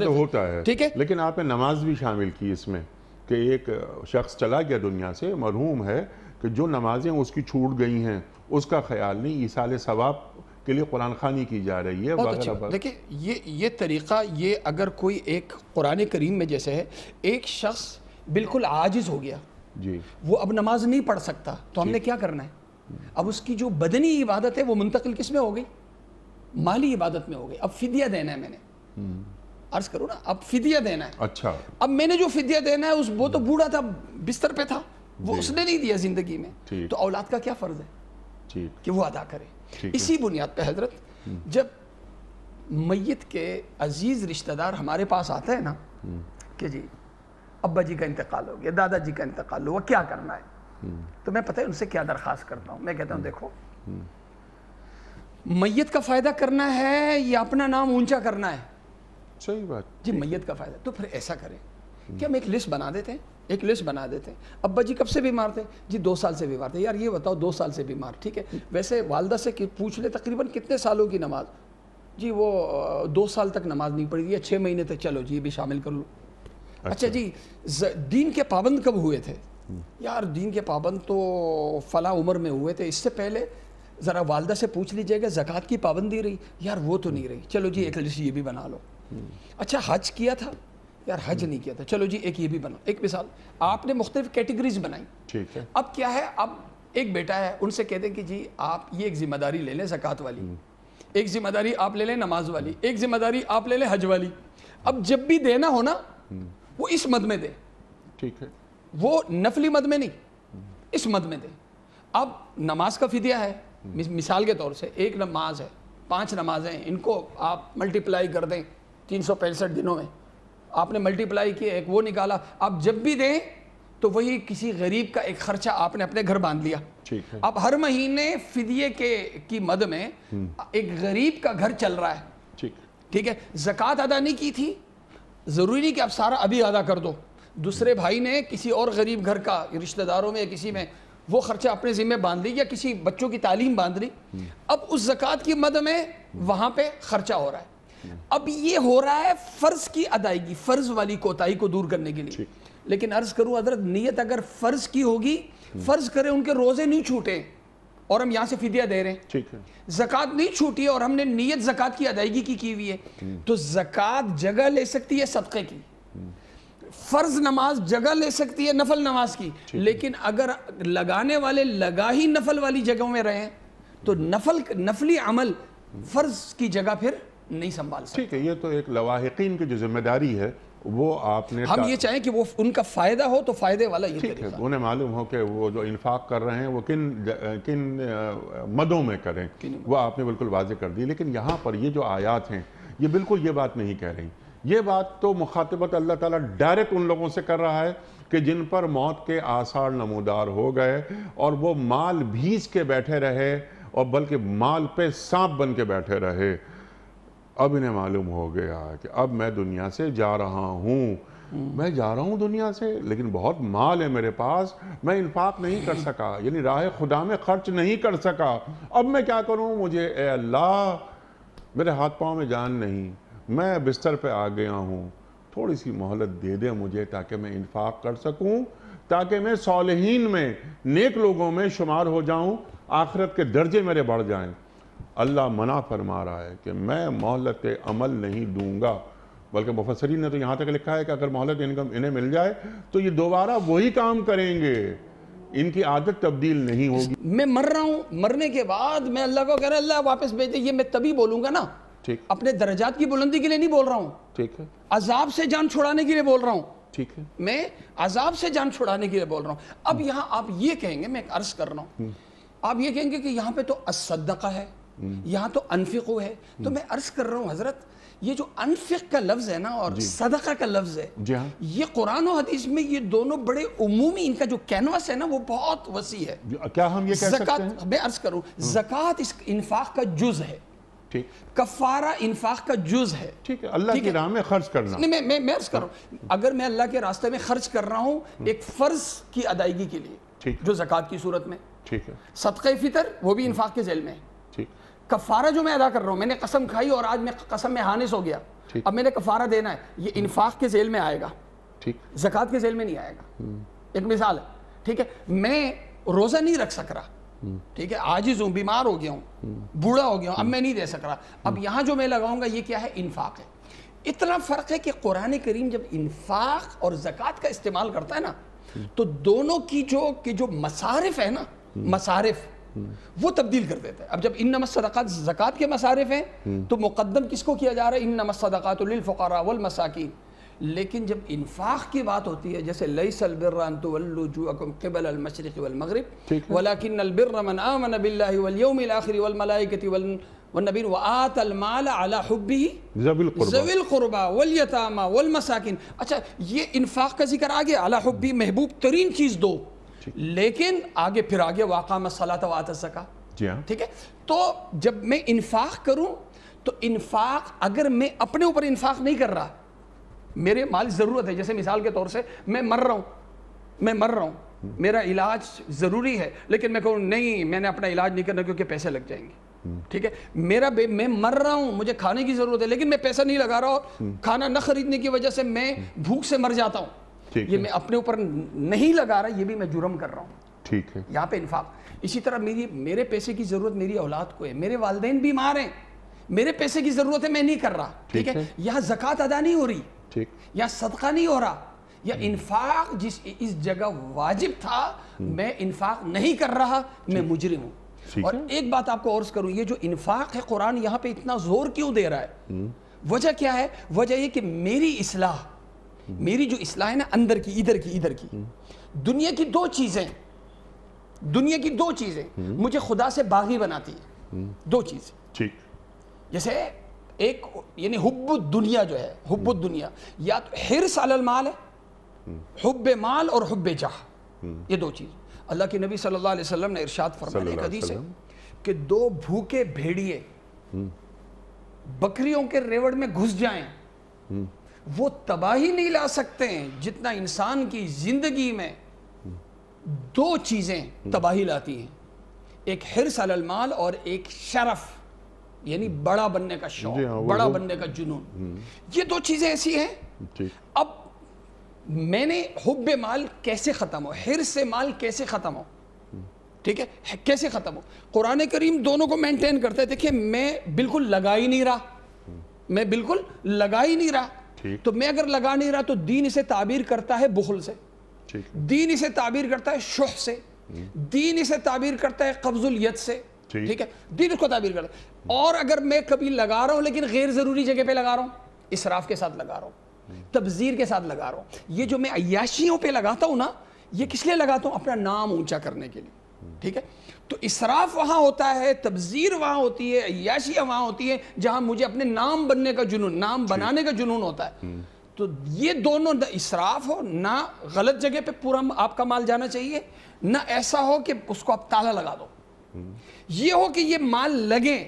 होता है ठीक है लेकिन आपने नमाज भी शामिल की इसमें कि एक शख्स चला गया दुनिया से मरहूम है कि जो नमाजें उसकी छूट गई हैं उसका ख्याल नहीं साल सवाब के लिए कुरान खानी की जा रही है बहुत अच्छा देखिए ये ये तरीक़ा ये अगर कोई एक कुरान करीम में जैसे है एक शख्स बिल्कुल आजिज़ हो गया जी वो अब नमाज नहीं पढ़ सकता तो हमने क्या करना है अब उसकी जो बदनी इबादत है वो मुंतकिल किस में हो गई माली इबादत में हो गई अब फिदिया देना है मैंने हम्म। अर्ज करो ना अब फिदिया देना है अच्छा अब मैंने जो फिदिया देना है उस वो तो हम्म। बूढ़ा था बिस्तर पे था वो उसने नहीं दिया जिंदगी में तो औलाद का क्या फर्ज है कि वो अदा करे इसी बुनियाद पर हजरत हम्म। जब मैत के अजीज रिश्तेदार हमारे पास आते हैं ना हम्म। कि जी अब्बा जी का इंतकाल हो गया दादाजी का इंतकाल हुआ क्या करना है तो मैं पता है उनसे क्या दरख्वास्त करता हूँ मैं कहता हूँ देखो मैत का फायदा करना है या अपना नाम ऊंचा करना है सही अच्छा बात जी मैयत का फायदा तो फिर ऐसा करें कि हम एक लिस्ट बना देते हैं एक लिस्ट बना देते हैं अब्बा जी कब से बीमार थे जी दो साल से बीमार थे यार ये बताओ दो साल से बीमार ठीक है वैसे वालदा से पूछ ले तकरीबन कितने सालों की नमाज जी वो दो साल तक नमाज नहीं पड़ी या छः महीने तक चलो जी ये भी शामिल कर लो अच्छा, अच्छा जी दीन के पाबंद कब हुए थे हम्म। यार दीन के पाबंद तो फला उम्र में हुए थे इससे पहले ज़रा वालदा से पूछ लीजिएगा ज़क़़त की पाबंदी रही यार वो तो नहीं रही चलो जी एक लिस्ट ये भी बना लो अच्छा हज किया था यार हज नहीं किया था चलो जी एक ये भी बना एक मिसाल आपने मुख्तलिफ कैटेगरीज बनाई ठीक है अब क्या है अब एक बेटा है उनसे कह दें कि जी आप ये एक जिम्मेदारी ले लें जक़ात वाली हम्म। एक जिम्मेदारी आप ले लें नमाज वाली एक जिम्मेदारी आप ले लें हज वाली अब जब भी देना हो ना हम्म। वो इस मद में दे ठीक है वो नफली मद में नहीं इस मद में दे अब नमाज का फिदिया है हम्म। मिसाल के तौर से एक नमाज है पांच नमाजें इनको आप मल्टीप्लाई कर दें तीन दिनों में आपने मल्टीप्लाई किया एक वो निकाला आप जब भी दें तो वही किसी गरीब का एक खर्चा आपने अपने घर बांध लिया ठीक है अब हर महीने फिदिये के की मद में हम्म। एक गरीब का घर चल रहा है ठीक ठीक है जक़ात अदा नहीं की थी ज़रूरी नहीं कि आप सारा अभी अदा कर दो दूसरे भाई ने किसी और गरीब घर का रिश्तेदारों में या किसी में वो खर्चा अपने जिम्मे बांध ली या किसी बच्चों की तालीम बांध ली हम्म। अब उस जक़ात की मद में वहाँ पर खर्चा हो रहा है हम्म। अब ये हो रहा है फर्ज की अदायगी फर्ज वाली कोताही को दूर करने के लिए लेकिन अर्ज करूं हजरत नीयत अगर फर्ज की होगी हम्म। फर्ज करें उनके रोजे नहीं छूटे और हम यहां से फिदिया दे रहे हैं ठीक है जक़ात नहीं छूटी और हमने नीयत जक़ात की अदायगी की की हुई है हम्म। तो जक़ात जगह ले सकती है सदक़े की फर्ज नमाज जगह ले सकती है नफल नमाज की लेकिन अगर लगाने वाले लगा ही नफल वाली जगहों में रहे तो नफल नफली अमल फर्ज की जगह फिर नहीं संभाल सकते ठीक है ये तो एक लवाहकिन की जो जिम्मेदारी है वो आपने हम ये चाहें कि वो उनका फ़ायदा हो तो फ़ायदे वाला ये ठीक है उन्हें मालूम हो कि वो जो इन्फाक कर रहे हैं वो किन किन मदों में करें वो आपने बिल्कुल वाजे कर दी लेकिन यहाँ पर ये जो आयात हैं ये बिल्कुल ये बात नहीं कह रही ये बात तो मुखातबत अल्लाह ताला डायरेक्ट उन लोगों से कर रहा है कि जिन पर मौत के आसार नमोदार हो गए और वो माल भीज के बैठे रहे और बल्कि माल पे सांप बन के बैठे रहे अब इन्हें मालूम हो गया कि अब मैं दुनिया से जा रहा हूँ हम्म। मैं जा रहा हूँ दुनिया से लेकिन बहुत माल है मेरे पास मैं इन्फाक नहीं कर हम्म। सका यानी राह खुदा में खर्च नहीं कर सका अब मैं क्या करूँ मुझे ए अल्लाह मेरे हाथ पाँव में जान नहीं मैं बिस्तर पर आ गया हूँ थोड़ी सी मोहलत दे दे मुझे ताकि मैं इन्फाक कर सकूँ ताकि मैं सालहीन में नेक लोगों में शुमार हो जाऊँ आखरत के दर्जे मेरे बढ़ जाएँ अल्लाह मना फरमा रहा है कि मैं मोहलत अमल नहीं दूंगा बल्कि मुफसरी ने तो यहाँ तक लिखा है कि अगर मोहलत इनकम इन्हें मिल जाए तो ये दोबारा वही काम करेंगे इनकी आदत तब्दील नहीं होगी मैं मर रहा हूँ मरने के बाद मैं अल्लाह को कह रहा अल्लाह वापस भेज दे ये मैं तभी बोलूंगा ना ठीक अपने दर्जात की बुलंदी के लिए नहीं बोल रहा हूँ ठीक है अजाब से जान छुड़ाने के लिए बोल रहा हूँ ठीक है मैं अजाब से जान छुड़ाने के लिए बोल रहा हूँ अब यहाँ आप ये कहेंगे मैं अर्ज कर रहा हूँ हम्म। आप ये कहेंगे कि यहाँ पे तो असदका है हम्म। यहाँ तो अनफिको है तो हम्म। मैं अर्ज कर रहा हूँ हजरत ये जो अनफिक का लफ्ज है ना और सदका का लफ्ज है हाँ। ये कुरान और हदीस में ये दोनों बड़े उमूमी इनका जो कैनवस है ना वो बहुत वसी है क्या हम ये कह सकते हैं मैं अर्ज करूँ हम्म। जक़ात इस इन्फाक का जुज है ठीक कफारा इन्फाक का जुज है ठीक है अल्लाह की राह में खर्च करना नहीं मैं मैं मैं अर्ज कर रहा हूँ हाँ। अगर मैं अल्लाह के रास्ते में खर्च कर रहा हूँ एक फ़र्ज की अदायगी के लिए जो जक़ात की सूरत में ठीक है सदक़ फितर वो भी इन्फाक के जेल में है कफारा जो मैं अदा कर रहा हूँ मैंने कसम खाई और आज मैं कसम में हानिस हो गया अब मैंने कफारा देना है ये हम्म। इन्फाक के जेल में आएगा ठीक जक़ात के जेल में नहीं आएगा हम्म। एक मिसाल है ठीक है मैं रोज़ा नहीं रख सक रहा हम्म। ठीक है आजिज हूँ बीमार हो गया हूँ बूढ़ा हो गया हूँ अब मैं नहीं दे सक रहा अब यहाँ जो मैं लगाऊंगा ये क्या है इन्फाक है इतना फ़र्क है कि कुरान करीम जब इन्फाक और ज़क़़त का इस्तेमाल करता है ना तो दोनों की जो कि जो मसारफ है ना मसारफ़ वो तब्दील कर देता है अब जब इन नमसदात जक़ात के मसारिफ हैं तो मुकदम किसको किया जा रहा है इन नमसदातफ़ारा वलमसाकिन लेकिन जब इन्फाक की बात होती है जैसे लई सलबिरमशरक़ वलाकिन अलबिरमन आमन बिल्लाखिर वलमलाइकती वनबीन वातलमालाबी ज़बिलबा वलयतामा वलमसाकिन अच्छा ये इन्फाक का जिक्र आ गया अलाहबी महबूब तरीन चीज़ दो लेकिन आगे फिर आगे वाक़ा में तो आता सका ठीक है तो जब मैं इन्फाक करूं तो इन्फाक अगर मैं अपने ऊपर इन्फाक नहीं कर रहा मेरे माल ज़रूरत है जैसे मिसाल के तौर से मैं मर रहा हूं मैं मर रहा हूं मेरा इलाज ज़रूरी है लेकिन मैं कहूं नहीं मैंने अपना इलाज नहीं करना क्योंकि पैसे लग जाएंगे हम्म। ठीक है मेरा बे मैं मर रहा हूं मुझे खाने की ज़रूरत है लेकिन मैं पैसा नहीं लगा रहा हूं हम्म। खाना न खरीदने की वजह से मैं हम्म। भूख से मर जाता हूँ ये मैं अपने ऊपर नहीं लगा रहा ये भी मैं जुर्म कर रहा हूँ ठीक है यहाँ पे इंफाक इसी तरह मेरी मेरे पैसे की ज़रूरत मेरी औलाद को है मेरे वालदेन बीमार हैं मेरे पैसे की ज़रूरत है मैं नहीं कर रहा ठीक है यहाँ जक़ात अदा नहीं हो रही ठीक यहाँ सदका नहीं हो रहा या हम्म। इन्फाक जिस इस जगह वाजिब था हम्म। मैं इन्फाक नहीं कर रहा मैं मुजरिम हूँ और एक बात आपको और करूँ ये जो इन्फाक है कुरान यहाँ पे इतना जोर क्यों दे रहा है हम्म। वजह क्या है वजह ये कि मेरी इसलाह हम्म। मेरी जो इसलाह है ना अंदर की इधर की इधर की हम्म। दुनिया की दो चीज़ें दुनिया की दो चीज़ें हम्म। मुझे खुदा से बागी बनाती है दो चीज़ें ठीक जैसे एक यानी हुब्ब दुनिया जो है हुब्ब दुनिया या तो हिरस अलल माल है हुब माल और हुब जाह ये दो चीज़ अल्लाह के नबी सल्लल्लाहु अलैहि वसल्लम ने इरशाद फरमाया एक हदीस है कि दो भूखे भेड़िए बकरियों के रेवड़ में घुस जाएं वो तबाही नहीं ला सकते हैं जितना इंसान की जिंदगी में दो चीजें तबाही लाती हैं एक हिरस अलमाल और एक शरफ यानी बड़ा बनने का शौक हाँ, बड़ा बनने का जुनून हम्म। ये दो चीजें ऐसी हैं अब मैंने हुब माल कैसे खत्म हो हिर से माल कैसे खत्म हो ठीक है कैसे खत्म हो कुरान करीम दोनों को मेंटेन करता है देखिए मैं बिल्कुल लगा ही नहीं रहा मैं बिल्कुल लगा ही नहीं रहा तो मैं अगर लगा नहीं रहा तो दीन इसे ताबीर करता है बुहल से दीन इसे ताबीर करता है शोह से हम्म। दीन इसे ताबीर करता है कब्जुल यद से ठीक है दीन उसको ताबीर करता है और अगर मैं कभी लगा रहा हूं लेकिन गैर ज़रूरी जगह पे लगा रहा हूं इसराफ के साथ लगा रहा हूं हम्म। तबजीर के साथ लगा रहा हूं ये जो मैं अयाशियों पर लगाता हूं ना ये किस लिए लगाता हूं अपना नाम ऊंचा करने के लिए ठीक है तो इसराफ वहां होता है तबजीर वहां होती है अयाशिया वहां होती है जहां मुझे अपने नाम बनने का जुनून नाम बनाने का जुनून होता है हम्म। तो ये दोनों ना इसराफ हो ना गलत जगह पे पूरा आपका माल जाना चाहिए ना ऐसा हो कि उसको आप ताला लगा दो हम्म। ये हो कि ये माल लगे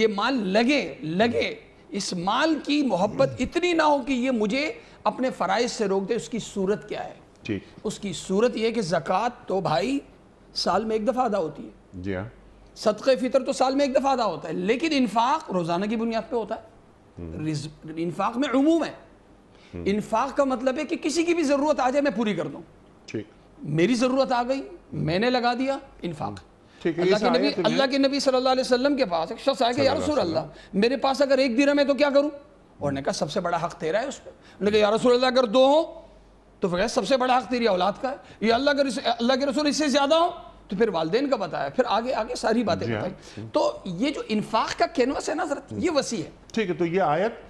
ये माल लगे लगे हम्म। इस माल की मोहब्बत इतनी ना हो कि ये मुझे अपने फ़राइज से रोक दे उसकी सूरत क्या है ठीक उसकी सूरत यह कि ज़क़़त तो भाई साल में एक दफ़ा अदा होती है जी हाँ सदक़ फितर तो साल में एक दफ़ा अदा होता है लेकिन इन्फाक रोज़ाना की बुनियाद पर होता है हम्म। इन्फाक में उमूम है हम्म। इन्फाक का मतलब है कि किसी की भी ज़रूरत आ जाए मैं पूरी कर दूँ ठीक मेरी ज़रूरत आ गई मैंने लगा दिया इन्फाक हम्म। अल्लाह के नबी अल्लाह के नबी सल्लल्लाह अलैहि वसल्लम के पास एक शख्स आया कि यार रसूल अल्लाह मेरे पास अगर एक दिरम है तो क्या करूं और ने कहा सबसे बड़ा हक तेरा है उस पर उन्होंने कहा यार रसूल अल्लाह अगर दो हो तो फिर सबसे बड़ा हक तेरी औलाद का है ये अल्लाह के अल्लाह के रसूल इससे ज़्यादा हो तो फिर वालदेन का बताया फिर आगे आगे सारी बातें हाँ, बताई तो ये जो इन्फाक का कैनवस है ना जरा ये वसी है ठीक है तो ये आयत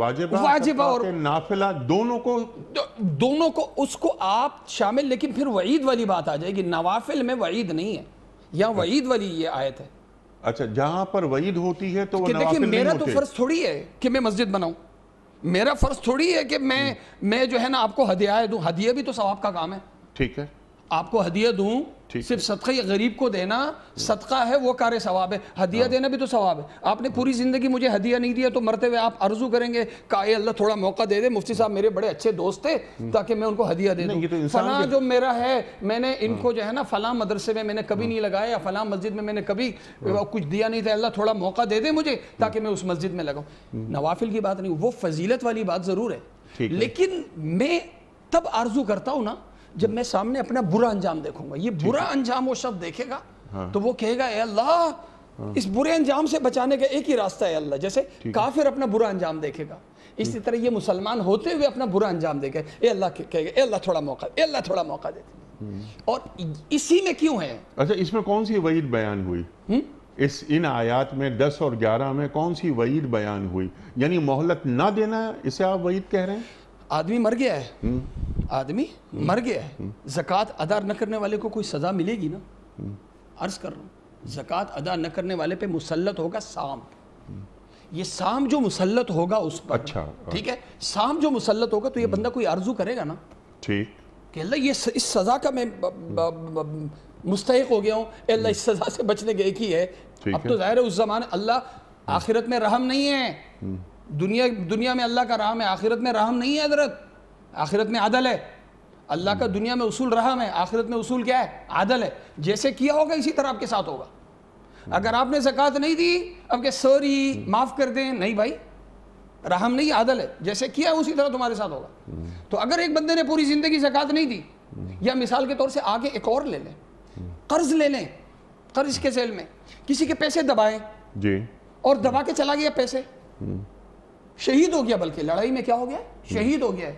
वाजिबा और नाफिला दोनों को दो, तो दोनों को उसको आप शामिल लेकिन फिर वईद वाली बात आ जाएगी नवाफिल में वईद नहीं है या अच्छा। वईद वाली ये आयत है अच्छा जहां पर वईद होती है तो देखिए मेरा तो फर्ज थोड़ी है कि मैं मस्जिद बनाऊं मेरा फर्ज थोड़ी है कि मैं मैं जो है ना आपको हदिया दूँ हदिया भी तो सवाब का काम है ठीक है आपको हदिया दूं सिर्फ सदका या गरीब को देना सदका है वो कार्य सवाब है हदिया हाँ। देना भी तो सवाब है आपने पूरी ज़िंदगी मुझे हदिया नहीं दिया तो मरते हुए आप अर्जू करेंगे का अल्लाह थोड़ा मौका दे दे मुफ्ती साहब मेरे बड़े अच्छे दोस्त थे हम्म। ताकि मैं उनको हदिया दे दूँ तो फला जो मेरा है मैंने हाँ। इनको जो है ना फला मदरसे में मैंने कभी हाँ। नहीं लगाया या फला मस्जिद में मैंने कभी हाँ। कुछ दिया नहीं था अल्लाह थोड़ा मौका दे दे मुझे ताकि मैं उस मस्जिद में लगाऊँ नवाफिल की बात नहीं वो फजीलत वाली बात ज़रूर है लेकिन मैं तब आर्जू करता हूँ ना जब मैं सामने अपना बुरा अंजाम देखूंगा ये बुरा अंजाम वो शब्द देखेगा हाँ। तो वो कहेगा अल्लाह हाँ। इस बुरे अंजाम से बचाने का एक ही रास्ता है अल्लाह जैसे काफिर अपना बुरा अंजाम देखेगा इसी तरह ये मुसलमान होते हुए अपना बुरा अंजाम देखे ए अल्लाह कहेगा ए अल्लाह थोड़ा मौका ए अल्लाह थोड़ा मौका देते हम्म। और इसी में क्यों है अच्छा इसमें कौन सी वहीद बयान हुई हम्म? इस इन आयात में 10 और 11 में कौन सी वहीद बयान हुई यानी मोहलत ना देना इसे आप वहीद कह रहे हैं आदमी मर गया है आदमी मर गया है जक़ात अदा न करने वाले को कोई सज़ा मिलेगी ना अर्ज़ कर रहा हूँ जक़ात अदा न करने वाले पे मुसलत होगा सांप ये साम जो मुसलत होगा उस पर अच्छा हाँ। ठीक है साम जो मुसलत होगा तो ये बंदा कोई आरजू करेगा ना ठीक कि अल्लाह ये इस सज़ा का मैं मुस्तक हो गया हूँ अल्लाह इस सज़ा से बचने गए की है अब तो ज़ाहिर है उस जमाने अल्लाह आखिरत में रहम नहीं है हम्म। दुनिया दुनिया में अल्लाह का राम है आखिरत में राम नहीं है हजरत आखिरत में आदल है अल्लाह का दुनिया में उसूल रहा है आखिरत में उसूल क्या है आदल है जैसे किया होगा इसी तरह आपके साथ होगा अगर आपने जक़ात नहीं दी अब क्या सॉरी माफ़ कर दें नहीं भाई राहम नहीं आदल है जैसे किया है उसी तरह तुम्हारे साथ होगा तो अगर एक बंदे ने पूरी ज़िंदगी जक़ात नहीं दी या मिसाल के तौर से आगे एक और ले लें कर्ज ले लें कर्ज के सेल में किसी के पैसे दबाएं जी और दबा के चला गया पैसे शहीद हो गया बल्कि लड़ाई में क्या हो गया हम्म। शहीद हो गया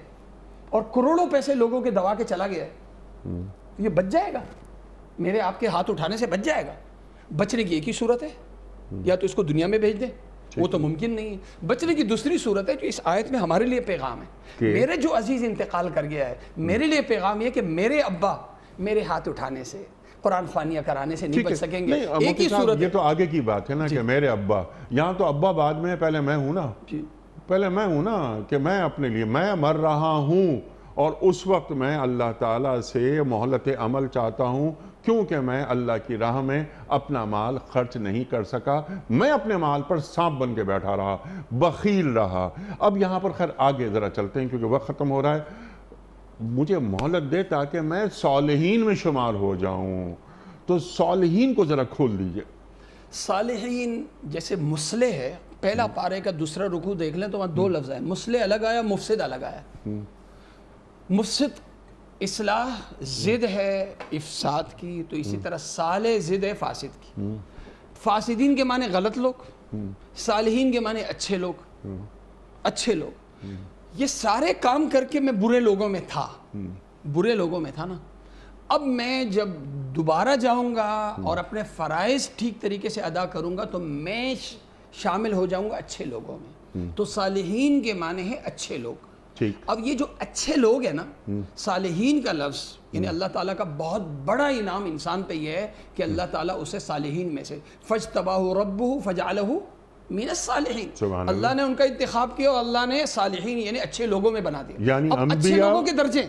और करोड़ों पैसे लोगों के दबा के चला गया है हम्म। ये बच जाएगा मेरे आपके हाथ उठाने से बच जाएगा बचने की एक ही सूरत है हम्म। या तो इसको दुनिया में भेज दे वो तो मुमकिन नहीं है बचने की दूसरी सूरत है जो इस आयत में हमारे लिए पैगाम है मेरे जो अजीज इंतकाल कर गया है मेरे लिए पैगाम ये कि मेरे अब्बा मेरे हाथ उठाने से कुरान खानिया कराने से नहीं बच सकेंगे नहीं, एक ही सूरत ये तो आगे की बात है ना कि मेरे अब्बा यहाँ तो अब्बा बाद में पहले मैं हूँ ना पहले मैं हूँ ना कि मैं अपने लिए मैं मर रहा हूँ और उस वक्त मैं अल्लाह ताला से मोहलत अमल चाहता हूँ क्योंकि मैं अल्लाह की राह में अपना माल खर्च नहीं कर सका मैं अपने माल पर सांप बन के बैठा रहा बखील रहा अब यहाँ पर खैर आगे ज़रा चलते हैं क्योंकि वक्त ख़त्म हो रहा है मुझे मोहलत दे ताकि मैं सालहीन में शुमार हो जाऊँ तो सालहीन को ज़रा खोल दीजिए सालहीन जैसे मुसले है पहला पारे का दूसरा रुकू देख लें तो वहाँ दो लफ्ज़ है मुसले अलग आया मुफसद अलग आया मुफसद इसलाह ज़िद है इफसाद की तो इसी तरह साल ज़िद है फासिद की फासिदीन के माने गलत लोग सालहीन के माने अच्छे लोग अच्छे लोग ये सारे काम करके मैं बुरे लोगों में था बुरे लोगों में था ना अब मैं जब दोबारा जाऊंगा और अपने फ़राइज़ ठीक तरीके से अदा करूंगा तो मैं शामिल हो जाऊंगा अच्छे लोगों में तो सालहीन के माने हैं अच्छे लोग अब ये जो अच्छे लोग हैं ना हम्म। सालहीन का लफ्ज यानी हम्म। अल्लाह ताला का बहुत बड़ा इनाम इंसान पे ये है कि हम्म। अल्लाह ताला उसे सालहीन में से फज तबाह रब फजाल मीनस सालहीन अल्लाह ने उनका इंतखाब किया और अल्लाह ने सालहीन यानी अच्छे लोगों में बना दिया यानी अच्छे लोगों के दर्जे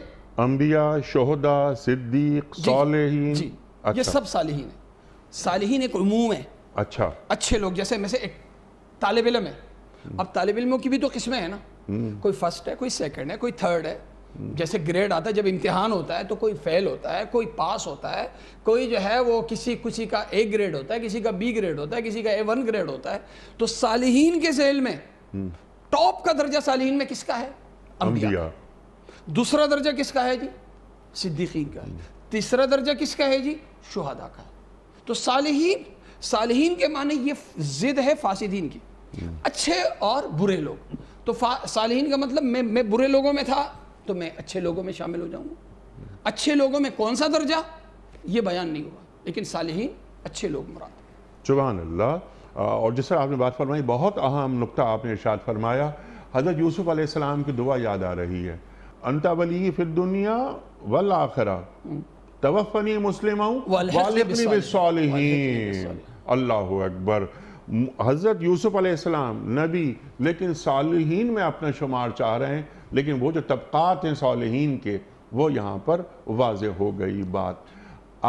अम्बिया शोहदा सिद्दीक सालहीन ये अच्छा। सब सालहीन है सालहीन एक उमूम है अच्छा अच्छे लोग जैसे मैं से एक तालब इलम है अब तालब इलमों की भी तो किस्में हैं ना हम्म। कोई फर्स्ट है कोई सेकेंड है कोई थर्ड है जैसे ग्रेड आता है जब इम्तिहान होता है तो कोई फेल होता है कोई पास होता है कोई जो है वो किसी किसी का ए ग्रेड होता है किसी का बी ग्रेड होता है किसी का ए वन ग्रेड होता है तो सालिहीन के जेल में टॉप हम्म। का दर्जा सालिहीन में किसका है अंबिया दूसरा दर्जा किसका है जी सिद्दीकीन का हम्म। तीसरा दर्जा किसका है जी शुहदा का तो सालिहीन सालहीन के माने ये जिद है फासिदीन की अच्छे और बुरे लोग तो सालहीन का मतलब मैं मैं बुरे लोगों में था तो मैं अच्छे लोगों में शामिल हो जाऊंगा अच्छे लोगों में कौन सा दर्जा ये बयान नहीं हुआ लेकिन सालहीन अच्छे लोग मुराद जुबान अल्लाह और जिस तरह आपने बात फरमाई बहुत अहम नुकता आपने इर्शाद फरमाया हज़रत यूसुफ़ अलैहिस्सलाम की दुआ याद आ रही है अंतावली फिर दुनिया वल आखरा हम्म। तवफ़नी मुस्लिम अल्लाह अकबर हज़रत यूसुफ अलैहिस्सलाम नबी लेकिन सालहीन में अपना शुमार चाह रहे हैं लेकिन वो जो तबक़ात हैं सालहीन के वो यहाँ पर वाज हो गई बात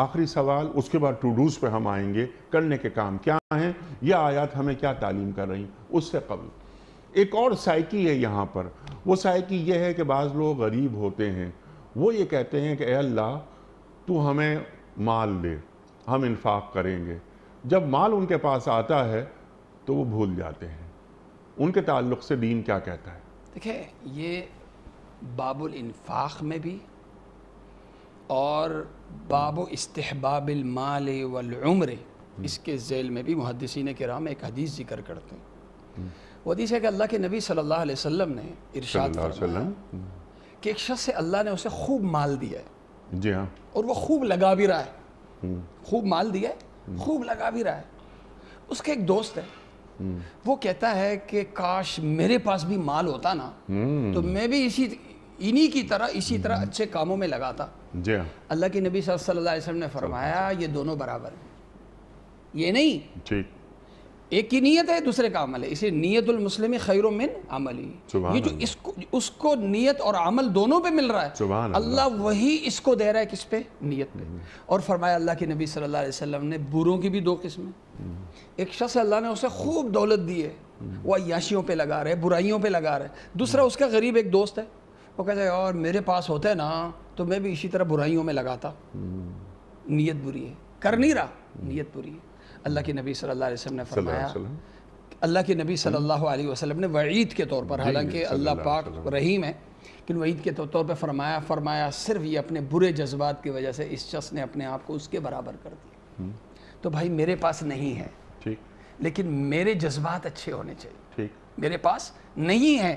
आखिरी सवाल उसके बाद टू डूज पे हम आएंगे करने के काम क्या हैं यह आयात हमें क्या तालीम कर रही उससे कबल एक और साइकी है यहाँ पर वो साइकी यह है कि बाज़ लोग गरीब होते हैं वो ये कहते हैं कि अल्लाह तू हमें माल दे हम इन्फाक करेंगे जब माल उनके पास आता है तो वो भूल जाते हैं उनके ताल्लुक से दीन क्या कहता है देखिए ये बाबुल इन्फाक में भी और बाबु इस्तबाब माल वलउम्र हम्म। इसके जेल में भी मुहदसिन राम एक हदीस जिक्र करते हैं हम्म। वो हदीस है कि अल्लाह के नबी सल्लल्लाहु अलैहि वसल्लम ने इरशाद फरमाया कि एक शख्स से अल्लाह ने उसे खूब माल दिया है जी हाँ और वो खूब लगा भी रहा है हम्म। खूब माल दिया खूब लगा भी रहा है उसके एक दोस्त है हम्म। वो कहता है कि काश मेरे पास भी माल होता ना हम्म। तो मैं भी इसी इन्हीं की तरह इसी तरह अच्छे कामों में लगाता जी हाँ। अल्लाह के नबी सल्लल्लाहु अलैहि वसल्लम ने फरमाया ये दोनों बराबर ये नहीं ठीक एक की नीयत है दूसरे का अमल है इसे नीयतुल मुस्लिम खैरों में ही ये जो इसको उसको नीयत और अमल दोनों पे मिल रहा है अल्लाह वही इसको दे रहा है किस पे नीयत पे हम्म। और फरमाया अल्लाह के नबी सल्लल्लाहु अलैहि वसल्लम ने बुरों की भी दो किस्में हम्म। एक शख्स अल्लाह ने उसे खूब दौलत दी है हम्म। वह अयाशियों पर लगा रहे बुराइयों पर लगा रहे दूसरा उसका गरीब एक दोस्त है वो कहते हैं और मेरे पास होता है ना तो मैं भी इसी तरह बुराइयों में लगाता नीयत बुरी है कर नहीं रहा नीयत बुरी है अल्लाह के नबी सल्लल्लाहु अलैहि वसल्लम ने फरमाया अल्लाह के नबी सल्लल्लाहु अलैहि वसल्लम ने वईद के तौर पर हालांकि अल्लाह पाक रहीम है लेकिन वईद के तो- तौर पर फरमाया फरमाया सिर्फ ये अपने बुरे जज्बात की वजह से इस शख्स ने अपने आप को उसके बराबर कर दिया हम्म। तो भाई मेरे पास नहीं है लेकिन मेरे जज्बात अच्छे होने चाहिए मेरे पास नहीं है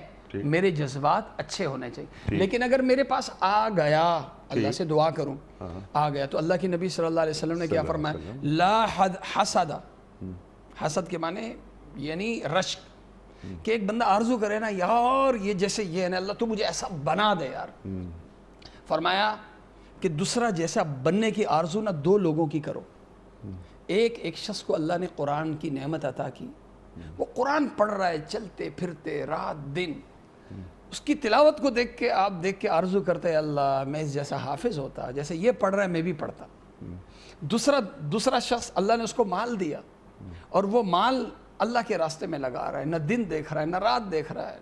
मेरे जज्बात अच्छे होने चाहिए लेकिन अगर मेरे पास आ गया अल्लाह से दुआ करूं हाँ। आ गया तो अल्लाह के नबी सल्लल्लाहु अलैहि वसल्लम ने क्या फरमाया ला हसदा हम्म। हसद के माने यानी रश्क हम्म। कि एक बंदा आरजू करे ना यार ये जैसे ये है ना अल्लाह तू मुझे ऐसा बना दे यार हम्म। फरमाया कि दूसरा जैसा बनने की आरजू ना दो लोगों की करो एक एक शख्स को अल्लाह ने कुरान की नेमत अता की वो कुरान पढ़ रहा है चलते फिरते रात दिन उसकी तिलावत को देख के आप देख के आरजू करते हैं अल्लाह मैं जैसा हाफिज होता जैसे ये पढ़ रहा है मैं भी पढ़ता दूसरा दूसरा शख्स अल्लाह ने उसको माल दिया और वो माल अल्लाह के रास्ते में लगा रहा है ना दिन देख रहा है ना रात देख रहा है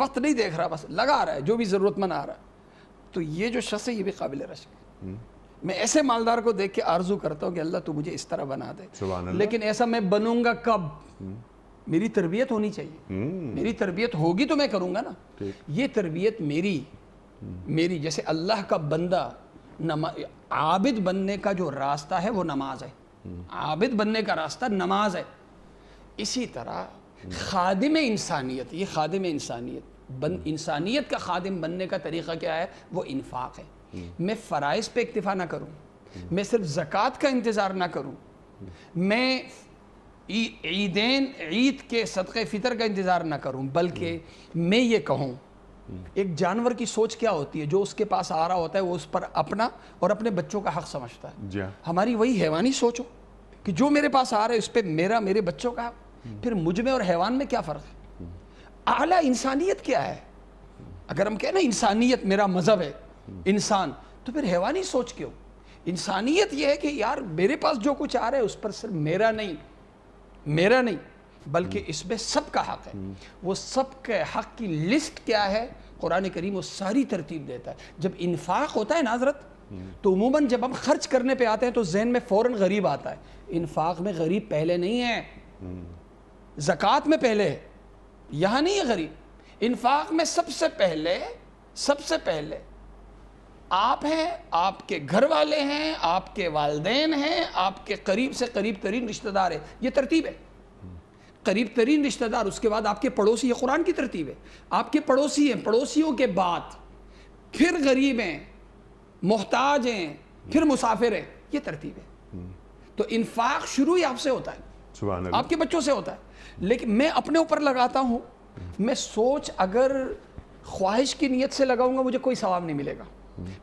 वक्त नहीं देख रहा बस लगा रहा है जो भी ज़रूरतमंद आ रहा है तो ये जो शख्स है ये भी काबिल रश्क हम्म। मैं ऐसे मालदार को देख के आरजू करता हूँ कि अल्लाह तू मुझे इस तरह बना दे लेकिन ऐसा मैं बनूंगा कब हम्म। मेरी तरबियत होनी चाहिए हम्म। मेरी तरबियत होगी तो मैं करूँगा ना ये तरबियत मेरी मेरी जैसे अल्लाह का बंदा नमा आबिद बनने का जो रास्ता है वो नमाज है हम्म। आबिद बनने का रास्ता नमाज है इसी तरह हम्म। खादिम इंसानियत ये खादिम इंसानियत बन इंसानियत का खादिम बनने का तरीका क्या है वो इन्फाक है मैं फ़राइज़ पे इक्तफ़ा ना करूँ मैं सिर्फ ज़क़़त का इंतज़ार ना करूँ मैं ईदेन ईद के सदक़ फितर का इंतज़ार ना करूँ बल्कि मैं ये कहूँ एक जानवर की सोच क्या होती है जो उसके पास आ रहा होता है वो उस पर अपना और अपने बच्चों का हक समझता है हाँ। हमारी वही हैवानी सोचो कि जो मेरे पास आ रहा है उस पर मेरा मेरे बच्चों का फिर मुझ में और हैवान में क्या फ़र्क है आला इंसानियत क्या है अगर हम कहें ना इंसानियत मेरा मज़हब है इंसान तो फिर हैवानी सोच क्यों इंसानियत यह है कि यार मेरे पास जो कुछ आ रहा है उस पर सिर्फ मेरा नहीं मेरा नहीं बल्कि इसमें सबका हक है वो सबके हक की लिस्ट क्या है कुरान करीम वो सारी तरतीब देता है जब इन्फाक होता है नाजरत तो उमूमन जब हम खर्च करने पे आते हैं तो जहन में फ़ौर गरीब आता है इन्फाक में गरीब पहले नहीं है जक़ात में पहले है यहाँ नहीं है गरीब इन्फाक में सबसे पहले सबसे पहले आप हैं आपके घर वाले हैं आपके वालदेन हैं आपके करीब से करीब तरीन रिश्तेदार हैं ये तरतीब है करीब तरीन रिश्तेदार उसके बाद आपके पड़ोसी ये कुरान की तरतीब है आपके पड़ोसी हैं पड़ोसियों के बाद फिर गरीब हैं मोहताज हैं फिर मुसाफिर हैं ये तरतीब है तो इन्फाक शुरू ही आपसे होता है आपके बच्चों से होता है लेकिन मैं अपने ऊपर लगाता हूँ मैं सोच अगर ख्वाहिश की नीयत से लगाऊंगा मुझे कोई सवाब नहीं मिलेगा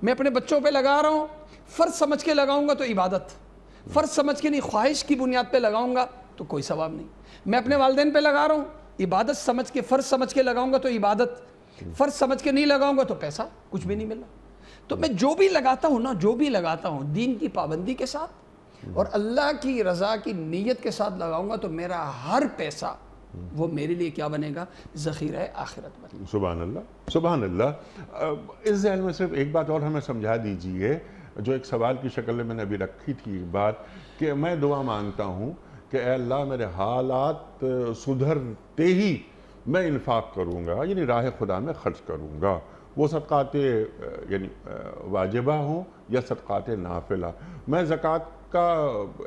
मैं अपने बच्चों पे लगा रहा हूँ फ़र्ज समझ के लगाऊंगा तो इबादत फ़र्ज समझ के नहीं ख्वाहिश की बुनियाद पे लगाऊंगा तो कोई सवाब नहीं मैं अपने वालदेन पे लगा रहा हूँ इबादत समझ के फ़र्ज समझ के लगाऊंगा तो इबादत फ़र्ज समझ के नहीं लगाऊंगा तो पैसा कुछ भी नहीं मिल रहा तो मैं जो भी लगाता हूँ ना जो भी लगाता हूँ दीन की पाबंदी के साथ और अल्लाह की रज़ा की नीयत के साथ लगाऊंगा तो मेरा हर पैसा वो मेरे लिए क्या बनेगा ज़ख़ीरा आखिरत बनेगा सुबह अल्लाह सुबह अल्लाह इस जहन में सिर्फ एक बात और हमें समझा दीजिए जो एक सवाल की शक्ल में मैंने अभी रखी थी बात कि मैं दुआ मांगता हूँ कि अल्लाह मेरे हालात सुधरते ही मैं इन्फाक करूँगा यानी राह खुदा में ख़र्च करूँगा वो सदक़ात यानी वाजिबा हों या सदक़ात नाफिला मैं जक़ात का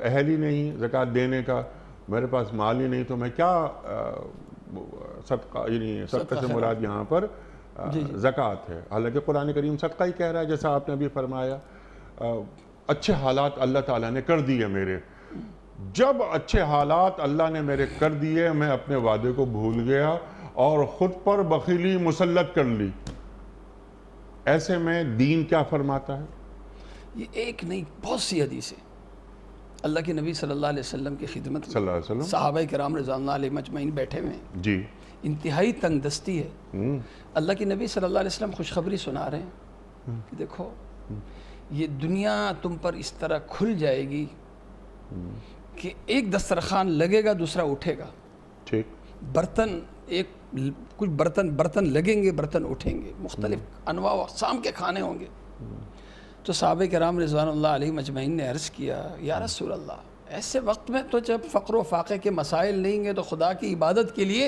अहल ही नहीं ज़क़़त देने का मेरे पास माल ही नहीं तो मैं क्या सदका यानी सदका से मुराद यहाँ पर ज़क़़त है हालांकि कुरान करीम सदका ही कह रहा है जैसा आपने अभी फरमाया आ, अच्छे हालात अल्लाह ताला ने कर दिए मेरे जब अच्छे हालात अल्लाह ने मेरे कर दिए मैं अपने वादे को भूल गया और ख़ुद पर बखीली मुसलत कर ली ऐसे में दीन क्या फरमाता है ये एक नहीं बहुत सी हदीसें अल्लाह के नबी सल्लल्लाहु अलैहि वसल्लम की खिदमत सहाबा कराम रजान मजमैन बैठे हुए जी इंतहाई तंग दस्ती है हम्म। अल्लाह के नबी सल्लल्लाहु अलैहि वसल्लम खुशखबरी सुना रहे हैं हम्म। कि देखो ये दुनिया तुम पर इस तरह खुल जाएगी हम्म। कि एक दस्तरखान लगेगा दूसरा उठेगा ठीक बर्तन एक कुछ बर्तन बर्तन लगेंगे बर्तन उठेंगे मुख्तलिफ अनवा अकसाम के खाने होंगे तो साहब कराम रिजवान मजमैन ने अर्ज़ किया या रसूल अल्लाह ऐसे वक्त में तो जब फ़क्र फ़ाक़े के मसाइल नहीं हैं तो खुदा की इबादत के लिए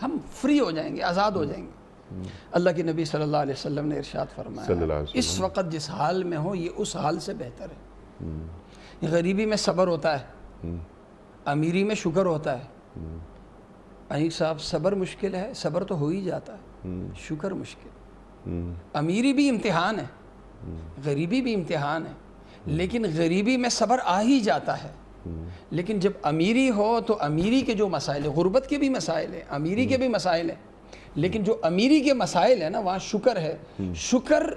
हम फ्री हो जाएंगे आज़ाद हो जाएंगे हम्म। अल्लाह के नबी सल्लल्लाहु अलैहि वसल्लम ने इरशाद फरमाया इस वक्त जिस हाल में हो ये उस हाल से बेहतर है हम्म। गरीबी में सब्र होता है हम्म। अमीरी में शुक्र होता है अनिक साहब सब्र मुश्किल है सब्र तो हो ही जाता है शुक्र मुश्किल अमीरी भी इम्तिहान है गरीबी भी इम्तहान है लेकिन गरीबी में सब्र आ ही जाता है लेकिन जब अमीरी हो तो अमीरी के जो मसाइल है गुर्बत के भी मसाइल हैं अमीरी के भी मसाइल हैं लेकिन जो अमीरी के मसाइल हैं ना वहाँ शुक्र है शुक्र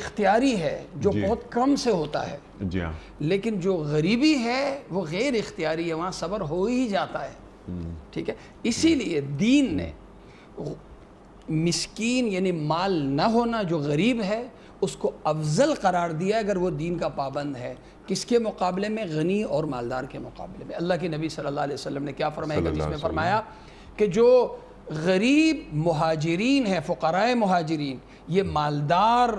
इख्तियारी है जो बहुत कम से होता है हाँ। लेकिन जो गरीबी है वो गैर इख्तियारी है वहाँ सब्र हो ही जाता है ठीक है इसीलिए दीन ने मिसकीन यानी माल ना होना जो गरीब है उसको अफजल करार दिया अगर वो दीन का पाबंद है किसके मुकाबले में गनी और मालदार के मुकाबले में अल्लाह के नबी सल्लल्लाहु अलैहि वसल्लम ने क्या फरमाया जिसमें फरमाया कि जो गरीब महाजरीन है फ़ुकरा महाजरीन ये मालदार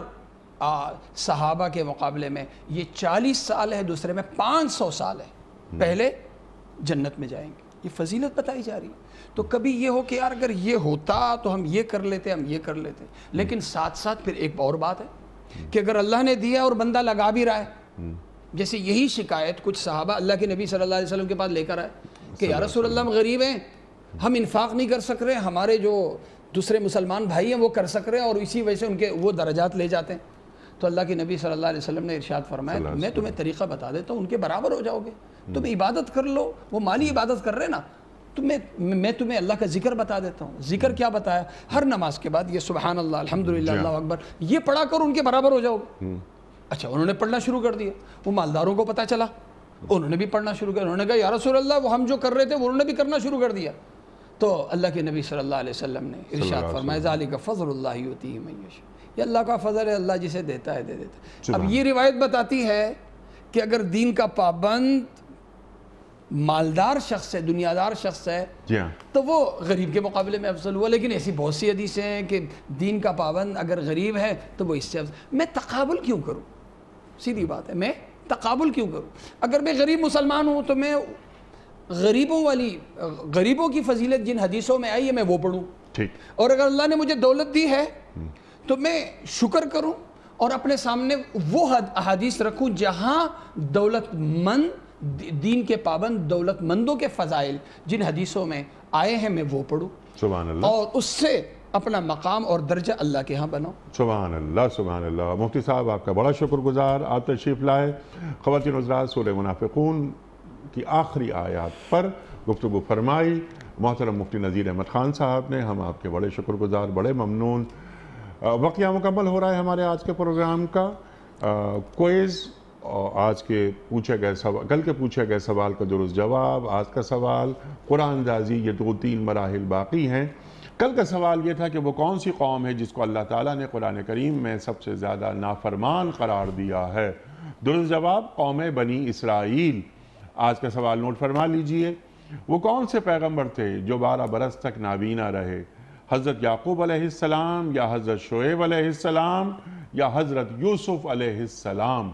सहाबा के मुकाबले में ये चालीस साल है दूसरे में पाँच सौ साल है हम्म। पहले जन्नत में जाएंगे ये फजीलत बताई जा रही है तो कभी ये हो कि यार अगर ये होता तो हम ये कर लेते हम ये कर लेते लेकिन साथ साथ फिर एक और बात है कि अगर अल्लाह ने दिया और बंदा लगा भी रहा है जैसे यही शिकायत कुछ साहबा अल्लाह के नबी सल्लल्लाहु अलैहि वसल्लम के पास लेकर आए कि यार रसोल्ला हम गरीब हैं हम इन्फाक नहीं कर सक रहे हमारे जो दूसरे मुसलमान भाई हैं वो कर सक रहे हैं और इसी वजह से उनके वो दर्जात ले जाते हैं तो अल्लाह के नबी सल्लल्लाहु अलैहि वसल्लम ने इरशाद फरमाया मैं तुम्हें तरीक़ा बता देता हूँ उनके बराबर हो जाओगे तुम हम्म। इबादत कर लो वो माली इबादत कर रहे ना तुम्हें मैं तुम्हें अल्लाह का जिक्र बता देता हूँ जिक्र क्या बताया हर नमाज के बाद ये सुबहान अल्लाह अलहमदिल्ला हाँ। अल्लाह अकबर ये पढ़ा कर उनके बराबर हो जाओ हम्म। अच्छा उन्होंने पढ़ना शुरू कर दिया वो मालदारों को पता चला उन्होंने भी पढ़ना शुरू किया उन्होंने कहा यार रसोल्ला वो हम जो कर रहे थे वो उन्होंने भी करना शुरू कर दिया तो अल्लाह के नबी सल्लल्लाहु अलैहि वसल्लम ने इरशाद फरमाया का फजल होती है मैश ये अल्लाह का फजल है अल्लाह जिसे देता है दे देता है अब हाँ। ये रिवायत बताती है कि अगर दीन का पाबंद मालदार शख्स है दुनियादार शख्स है हाँ। तो वो गरीब के मुकाबले में अफजल हुआ लेकिन ऐसी बहुत सी हदीसें हैं कि दीन का पाबंद अगर गरीब है तो वो इससे अफजल मैं तकाबुल क्यों करूँ सीधी बात है मैं तकाबुल क्यों करूँ अगर मैं गरीब मुसलमान हूँ तो मैं गरीबों वाली गरीबों की फजीलत जिन हदीसों में आई है मैं वो पढ़ूँ ठीक और अगर अल्लाह ने मुझे दौलत दी है हम्म। तो मैं शुक्र करूँ और अपने सामने वो हदीस रखूँ जहाँ दौलतमंद दीन के पाबंद दौलतमंदों के फ़जाइल जिन हदीसों में आए हैं मैं वो पढ़ूँ और उससे अपना मकाम और दर्जा अल्लाह के यहाँ बनाओ सुबह अल्लाह सुबह अल्लाह मुफ्ती साहब आपका बड़ा शुक्रगुजार आप तशरीफ़ लाए ख़वान हजरात मुनाफिकून की आखिरी आयात पर गुफ्तु फरमाई मोहतरम मुफ्ती नज़ीर अहमद ख़ान साहब ने हम आपके बड़े शुक्रगुजार बड़े ममनून वक़ मुकम्मल हो रहा है हमारे आज के प्रोग्राम का कोइज़ और आज के पूछे गए सवाल कल के पूछे गए सवाल का दुरुस्त जवाब आज का सवाल कुरान दाजी ये दो तीन मराहल बाकी हैं कल का सवाल ये था कि वो कौन सी कौम है जिसको अल्लाह ताला ने कुरान करीम में सबसे ज़्यादा नाफरमान करार दिया है दुरुस्त जवाब कौम बनी इसराइल आज का सवाल नोट फरमा लीजिए वो कौन से पैगम्बर थे जो बारह बरस तक नाबीना रहे हज़रत याकूब अलैहिस्सलाम या हज़रत शुएब अलैहिस्सलाम या हज़रत यूसुफ़ अलैहिस्सलाम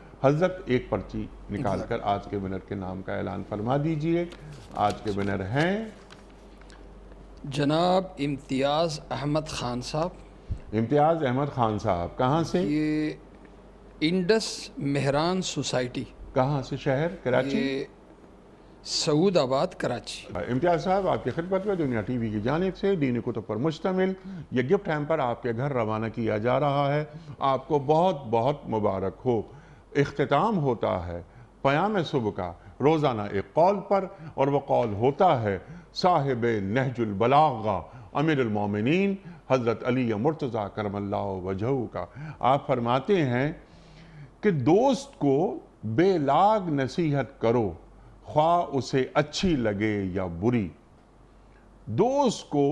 हजरत एक पर्ची निकाल कर आज के विनर के नाम का ऐलान फरमा दीजिए आज के विनर हैं जनाब इम्तियाज़ अहमद खान साहब इम्तियाज़ अहमद खान साहब कहाँ से ये इंडस मेहरान सोसाइटी कहाँ से शहर कराची सऊदाबाद कराची इम्तियाज़ साहब आपकी खिदमत में दुनिया टी वी की जानब से दीन कुतुब पर मुश्तमिल ये गिफ्ट हैम्पर आपके घर रवाना किया जा रहा है आपको बहुत बहुत मुबारक हो अख्ताम होता है प्याम सुबह का रोज़ाना एक कौल पर और वह कौल होता है साहिब नहजुलबलागा अमीरमिन हज़रत अली मुर्तज़ा करमल्ला वजहू का आप फरमाते हैं कि दोस्त को बेलाग नसीहत करो ख्वा उसे अच्छी लगे या बुरी दोस्त को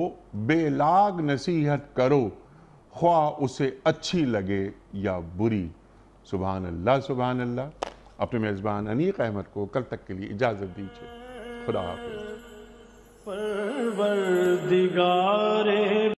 बेलाग नसीहत करो ख्वा उसे अच्छी लगे या बुरी सुबहान अल्लाह सुबहान अल्लाह अपने मेज़बान अनीक अहमद को कल तक के लिए इजाज़त दीजिए खुदा हाफिज़